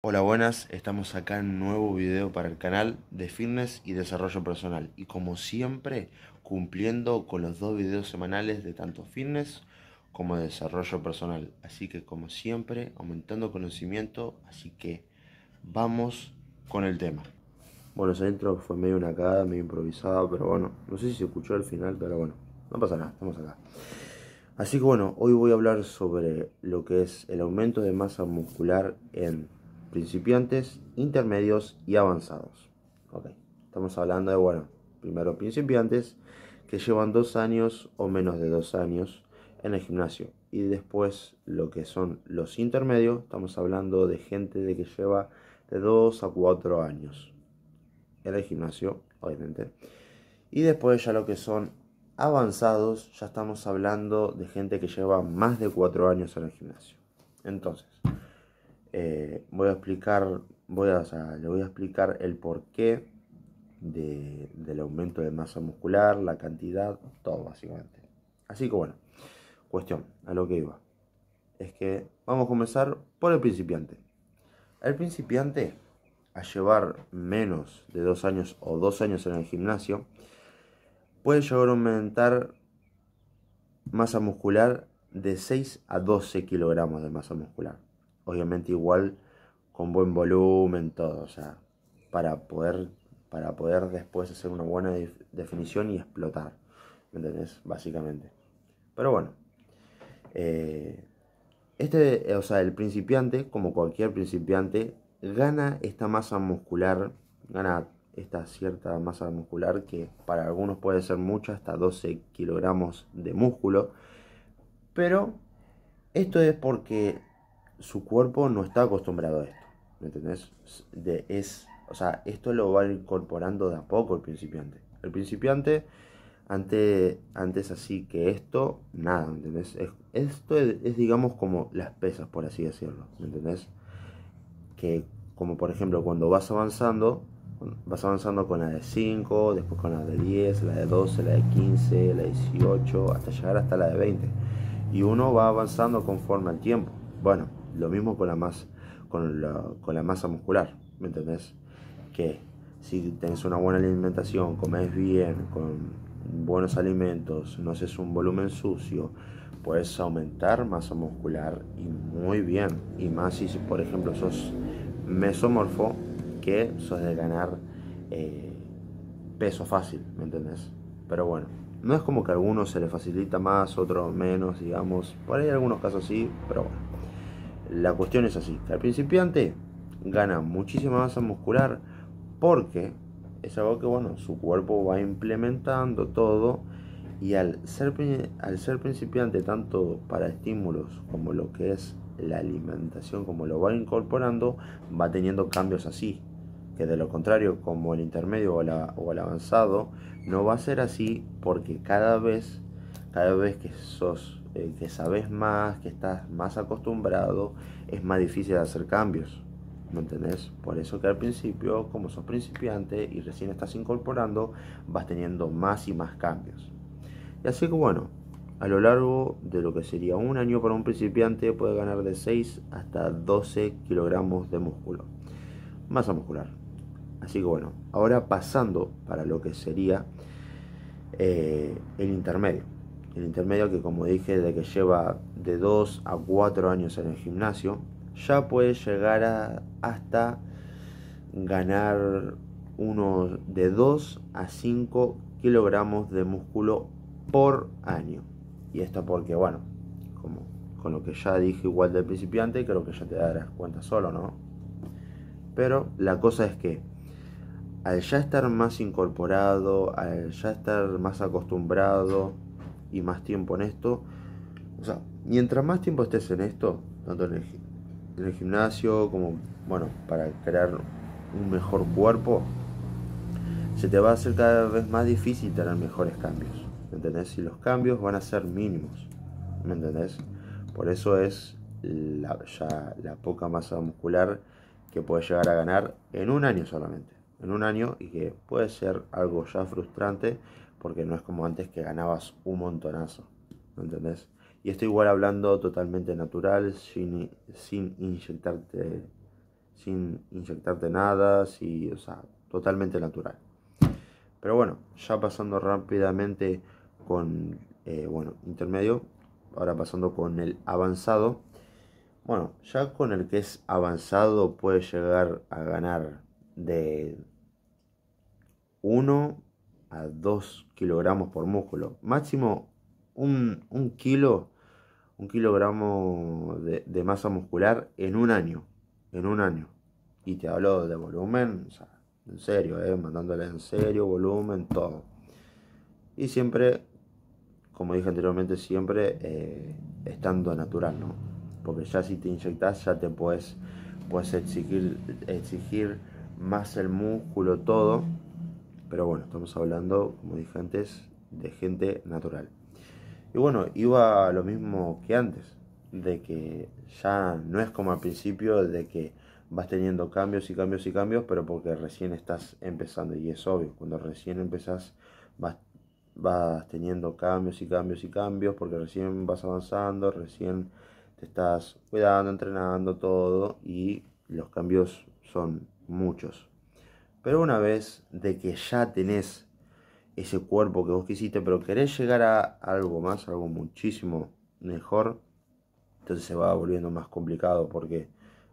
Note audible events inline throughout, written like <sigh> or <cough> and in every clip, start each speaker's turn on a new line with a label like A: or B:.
A: Hola buenas, estamos acá en un nuevo video para el canal de fitness y desarrollo personal y como siempre cumpliendo con los dos videos semanales de tanto fitness como desarrollo personal así que como siempre aumentando conocimiento así que vamos con el tema bueno ese intro fue medio una cagada, medio improvisada pero bueno, no sé si se escuchó al final pero bueno, no pasa nada, estamos acá Así que bueno, hoy voy a hablar sobre lo que es el aumento de masa muscular en principiantes, intermedios y avanzados. Okay. Estamos hablando de, bueno, primero principiantes que llevan dos años o menos de dos años en el gimnasio. Y después lo que son los intermedios, estamos hablando de gente de que lleva de dos a cuatro años en el gimnasio, obviamente. Y después ya lo que son avanzados, ya estamos hablando de gente que lleva más de cuatro años en el gimnasio. Entonces, eh, voy a explicar, voy le voy a explicar el porqué del aumento de masa muscular, la cantidad, todo básicamente. Así que bueno, cuestión, a lo que iba. Es que vamos a comenzar por el principiante. El principiante, a llevar menos de dos años o dos años en el gimnasio, puede llegar a aumentar masa muscular de 6 a 12 kilogramos de masa muscular obviamente igual con buen volumen, todo, o sea, para poder, para poder después hacer una buena definición y explotar, ¿me entendés? Básicamente. Pero bueno, eh, este, o sea, el principiante, como cualquier principiante, gana esta masa muscular, gana esta cierta masa muscular que para algunos puede ser mucha, hasta 12 kilogramos de músculo, pero esto es porque su cuerpo no está acostumbrado a esto. ¿Me entendés? es, o sea, esto lo va incorporando de a poco el principiante. El principiante, antes, antes así que esto, nada, entendés? esto es, digamos, como las pesas, por así decirlo, ¿me entendés? Que, como por ejemplo, cuando vas avanzando, vas avanzando con la de 5, después con la de 10, la de 12, la de 15, la de 18, hasta llegar hasta la de 20. Y uno va avanzando conforme al tiempo. Bueno, lo mismo con la, masa, con la, masa muscular, ¿me entendés? Que si tenés una buena alimentación, comés bien, con buenos alimentos, no haces un volumen sucio, puedes aumentar masa muscular y muy bien. Y más si, por ejemplo, sos mesomorfo, que sos de ganar eh, peso fácil, ¿me entendés? Pero bueno, no es como que a algunos se le facilita más, otros menos, digamos. Por ahí algunos casos sí, pero bueno. La cuestión es así, el principiante gana muchísima masa muscular porque es algo que bueno, su cuerpo va implementando todo y al ser, al ser principiante tanto para estímulos como lo que es la alimentación, como lo va incorporando, va teniendo cambios así, que de lo contrario, como el intermedio o, el avanzado, no va a ser así porque cada vez, cada vez que sos eh, que sabes más, que estás más acostumbrado, es más difícil hacer cambios. ¿Me entendés? Por eso que al principio, como sos principiante y recién estás incorporando, vas teniendo más y más cambios. Y así que bueno, a lo largo de lo que sería un año para un principiante, puedes ganar de 6 hasta 12 kilogramos de músculo, masa muscular. Así que bueno, ahora pasando para lo que sería eh, el intermedio. El intermedio que como dije de que lleva de 2 a 4 años en el gimnasio, ya puede llegar a, hasta ganar unos de 2 a 5 kilogramos de músculo por año. Y esto porque, bueno, como con lo que ya dije igual del principiante, creo que ya te darás cuenta solo, ¿no? Pero la cosa es que al ya estar más incorporado, al ya estar más acostumbrado, y más tiempo en esto, o sea, mientras más tiempo estés en esto, tanto en el, gimnasio como, bueno, para crear un mejor cuerpo, se te va a hacer cada vez más difícil tener mejores cambios, ¿me entendés? Y los cambios van a ser mínimos, ¿me entendés? Por eso es la, ya la poca masa muscular que puedes llegar a ganar en un año solamente, en un año y que puede ser algo ya frustrante, porque no es como antes que ganabas un montonazo, ¿entendés? Y estoy igual hablando totalmente natural, sin, sin inyectarte sin inyectarte nada, o sea, totalmente natural. Pero bueno, ya pasando rápidamente con, eh, bueno, intermedio, ahora pasando con el avanzado. Bueno, ya con el que es avanzado Puedes llegar a ganar de 1 a 2 kilogramos por músculo. Máximo un, kilo, un kilogramo de, masa muscular en un año. En un año. Y te hablo de volumen, en serio, eh, mandándole en serio, volumen, todo. Y siempre, como dije anteriormente, siempre eh, estando natural, ¿no? Porque ya si te inyectas, ya te puedes, puedes exigir, exigir más el músculo, todo pero bueno, estamos hablando, como dije antes, de gente natural. Y bueno, iba lo mismo que antes, de que ya no es como al principio, de que vas teniendo cambios y cambios y cambios, pero porque recién estás empezando. Y es obvio, cuando recién empezás vas, vas teniendo cambios y cambios y cambios, porque recién vas avanzando, recién te estás cuidando, entrenando todo y los cambios son muchos. Pero una vez de que ya tenés ese cuerpo que vos quisiste, pero querés llegar a algo más, algo muchísimo mejor, entonces se va volviendo más complicado porque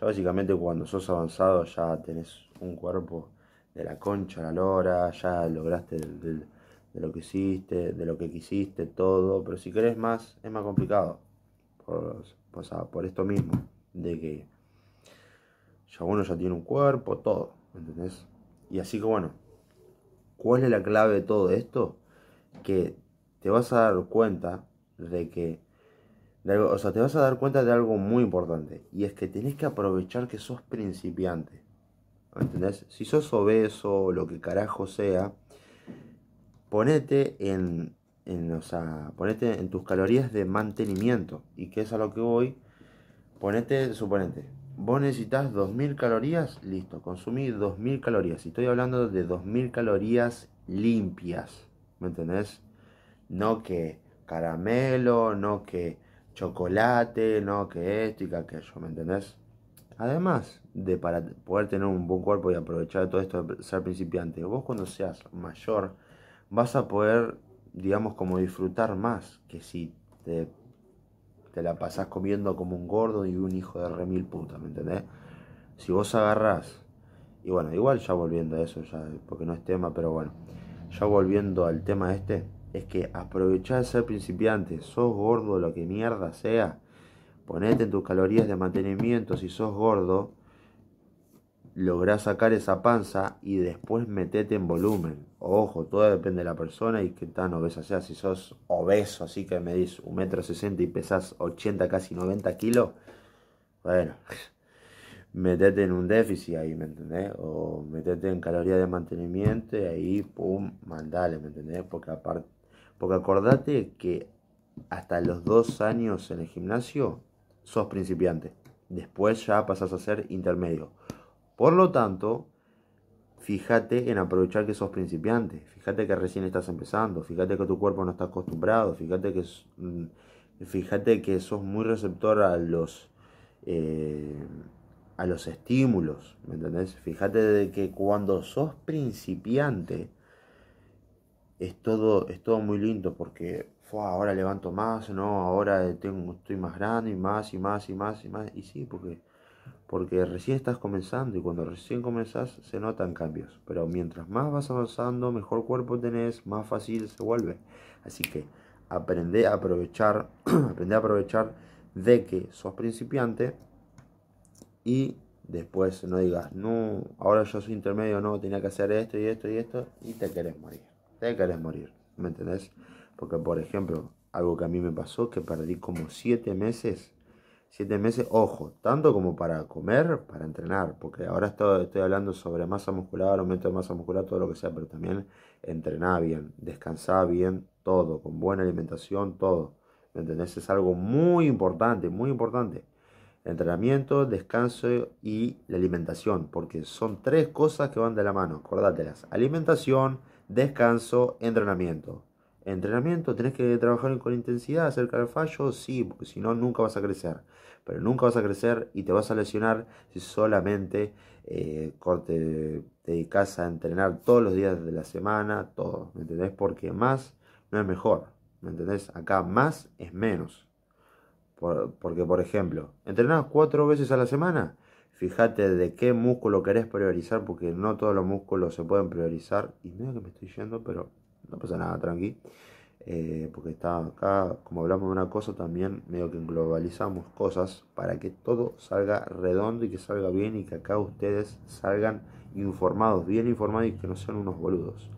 A: ya básicamente cuando sos avanzado ya tenés un cuerpo de la concha la lora, ya lograste de, lo que hiciste, de lo que quisiste, todo, pero si querés más es más complicado. Por, por esto mismo, de que ya uno ya tiene un cuerpo, todo, ¿entendés? Y así que bueno, ¿cuál es la clave de todo esto? Que te vas a dar cuenta de que, o sea, te vas a dar cuenta de algo muy importante. Y es que tenés que aprovechar que sos principiante. ¿Entendés? Si sos obeso o lo que carajo sea, ponete en, ponete en tus calorías de mantenimiento. ¿Y que es a lo que voy? Ponete, suponete, vos necesitas 2000 calorías, listo, consumí 2000 calorías. Y estoy hablando de 2000 calorías limpias, ¿me entendés? No que caramelo, no que chocolate, no que esto y que aquello, ¿me entendés? Además de para poder tener un buen cuerpo y aprovechar todo esto de ser principiante, vos cuando seas mayor vas a poder, digamos, como disfrutar más que si te te la pasás comiendo como un gordo y un hijo de remil puta, ¿me entendés? Si vos agarras y bueno, igual ya volviendo a eso, ya, porque no es tema, pero bueno, ya volviendo al tema este, es que aprovechá de ser principiante, sos gordo, lo que mierda sea, ponete en tus calorías de mantenimiento si sos gordo, lográs sacar esa panza y después metete en volumen. Ojo, todo depende de la persona y qué tan obesa sea. Si sos obeso, así que medís un metro sesenta y pesás 80, casi 90 kilos, bueno, <laughs> metete en un déficit ahí, ¿me entendés? O metete en calorías de mantenimiento y ahí, pum, mandale, ¿me entendés? Porque aparte, porque acordate que hasta los dos años en el gimnasio sos principiante. Después ya pasás a ser intermedio. Por lo tanto, fíjate en aprovechar que sos principiante, fíjate que recién estás empezando, fíjate que tu cuerpo no está acostumbrado, fíjate que, mm, fíjate que sos muy receptor a los, eh, a los estímulos, ¿me entendés? Fíjate de que cuando sos principiante es todo, es todo muy lindo porque ahora levanto más, no, ahora estoy más grande y más y más y más y más. Y sí, porque porque recién estás comenzando y cuando recién comenzás se notan cambios. Pero mientras más vas avanzando, mejor cuerpo tenés, más fácil se vuelve. Así que aprende a aprovechar, <clears throat> aprende a aprovechar de que sos principiante y después no digas, no, ahora yo soy intermedio, no, tenía que hacer esto y esto y esto y te querés morir. Te querés morir, ¿me entendés? Porque por ejemplo, algo que a mí me pasó que perdí como 7 meses 7 meses, ojo, tanto como para comer, para entrenar, porque ahora estoy, hablando sobre masa muscular, aumento de masa muscular, todo lo que sea, pero también entrenar bien, descansar bien, todo, con buena alimentación, todo. ¿Me entendés? Es algo muy importante, muy importante. Entrenamiento, descanso y la alimentación, porque son tres cosas que van de la mano, acordatelas. Alimentación, descanso, entrenamiento. Entrenamiento, tenés que trabajar con intensidad, acerca del fallo, sí, porque si no, nunca vas a crecer. Pero nunca vas a crecer y te vas a lesionar si solamente eh, te dedicas a entrenar todos los días de la semana, todo. ¿Me entendés? Porque más no es mejor. ¿Me entendés? Acá más es menos. porque, por ejemplo, entrenás cuatro veces a la semana. Fíjate de qué músculo querés priorizar, porque no todos los músculos se pueden priorizar. Y mira que me estoy yendo, pero no pasa nada, tranqui. Eh, porque está acá, como hablamos de una cosa, también medio que globalizamos cosas para que todo salga redondo y que salga bien y que acá ustedes salgan informados, bien informados y que no sean unos boludos.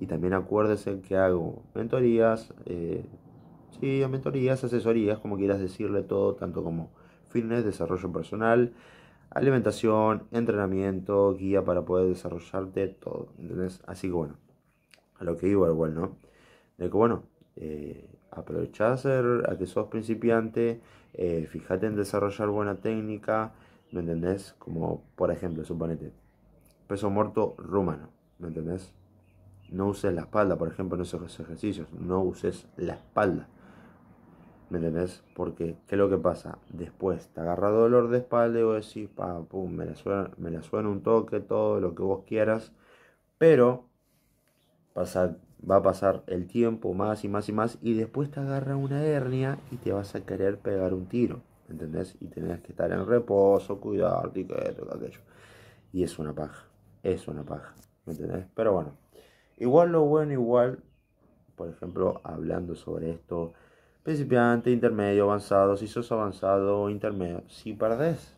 A: Y también acuérdense que hago mentorías, eh, sí, mentorías, asesorías, como quieras decirle todo, tanto como fitness, desarrollo personal, alimentación, entrenamiento, guía para poder desarrollarte, todo. Así que bueno a lo que iba igual, ¿no? De que bueno, eh, a, ser, a que sos principiante, eh, fíjate en desarrollar buena técnica, ¿me entendés? Como por ejemplo, suponete, peso muerto rumano, ¿me entendés? No uses la espalda, por ejemplo, en esos ejercicios, no uses la espalda. ¿Me entendés? Porque, ¿qué es lo que pasa? Después te agarra dolor de espalda y vos decís, pum, me la, me la suena un toque, todo lo que vos quieras, pero va a pasar el tiempo más y más y más y después te agarra una hernia y te vas a querer pegar un tiro, ¿entendés? Y tenés que estar en reposo, cuidarte y que aquello. Y es una paja, es una paja, ¿Me ¿entendés? Pero bueno, igual lo bueno, igual, por ejemplo, hablando sobre esto, principiante, intermedio, avanzado, si sos avanzado, intermedio, si perdés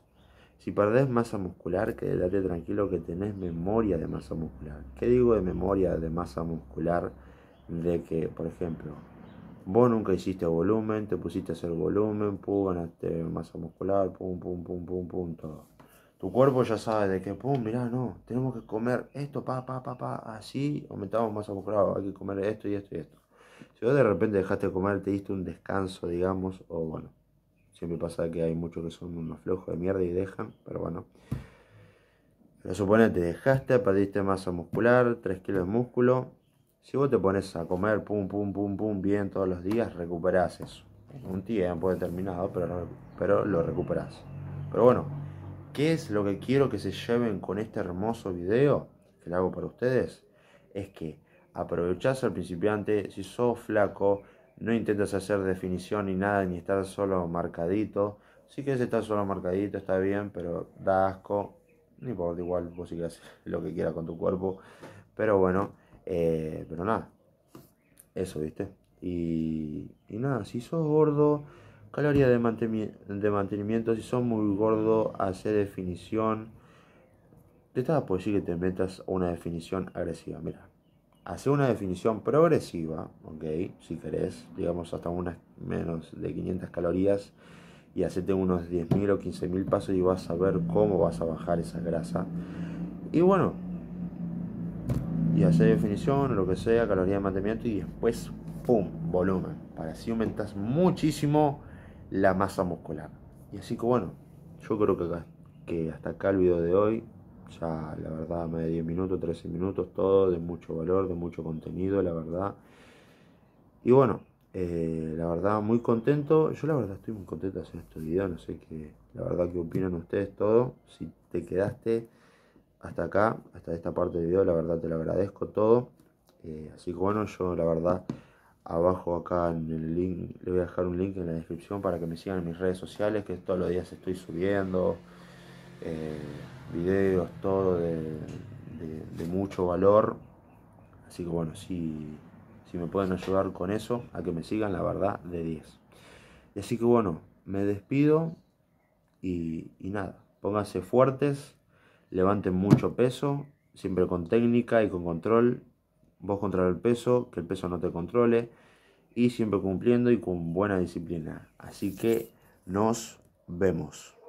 A: si perdés masa muscular, quédate tranquilo que tenés memoria de masa muscular. ¿Qué digo de memoria de masa muscular? De que, por ejemplo, vos nunca hiciste volumen, te pusiste a hacer volumen, pum, ganaste masa muscular, pum, pum, pum, pum, pum, todo. Tu cuerpo ya sabe de que, pum, mirá, no, tenemos que comer esto, pa, pa, pa, pa, así aumentamos masa muscular, oh, hay que comer esto y esto y esto. Si vos de repente dejaste de comer, te diste un descanso, digamos, o bueno, Siempre pasa que hay muchos que son unos flojos de mierda y dejan, pero bueno. Pero te dejaste, perdiste masa muscular, 3 kilos de músculo. Si vos te pones a comer pum, pum, pum, pum, bien todos los días, recuperás eso. un tiempo determinado, pero, pero lo recuperás. Pero bueno, ¿qué es lo que quiero que se lleven con este hermoso video que le hago para ustedes? Es que aprovechás al principiante, si sos flaco, no intentas hacer definición ni nada, ni estar solo marcadito. Si quieres estar solo marcadito, está bien, pero da asco. Ni por igual vos sigues <laughs> lo que quieras con tu cuerpo. Pero bueno, eh, pero nada. Eso, ¿viste? Y, nada, si sos gordo, caloría de, mantenimiento. Si sos muy gordo, hace definición. De estaba pues sí que te metas una definición agresiva. Mira, hacer una definición progresiva, ok, si querés, digamos hasta unas menos de 500 calorías y hacerte unos 10.000 o 15.000 pasos y vas a ver cómo vas a bajar esa grasa. Y bueno, y hacer definición, lo que sea, caloría de mantenimiento y después, ¡pum!, volumen. Para así aumentas muchísimo la masa muscular. Y así que bueno, yo creo que, que hasta acá el video de hoy ya, la verdad, más de 10 minutos, 13 minutos, todo de mucho valor, de mucho contenido, la verdad. Y bueno, eh, la verdad, muy contento. Yo la verdad estoy muy contento de hacer este video No sé qué, la verdad, qué opinan ustedes todo. Si te quedaste hasta acá, hasta esta parte del video, la verdad te lo agradezco todo. Eh, así que bueno, yo la verdad, abajo acá en el link, le voy a dejar un link en la descripción para que me sigan en mis redes sociales, que todos los días estoy subiendo. Eh, videos, todo de, mucho valor. Así que bueno, si, si me pueden ayudar con eso, a que me sigan, la verdad, de 10. Y así que bueno, me despido y, y nada, pónganse fuertes, levanten mucho peso, siempre con técnica y con control. Vos controlar el peso, que el peso no te controle y siempre cumpliendo y con buena disciplina. Así que nos vemos.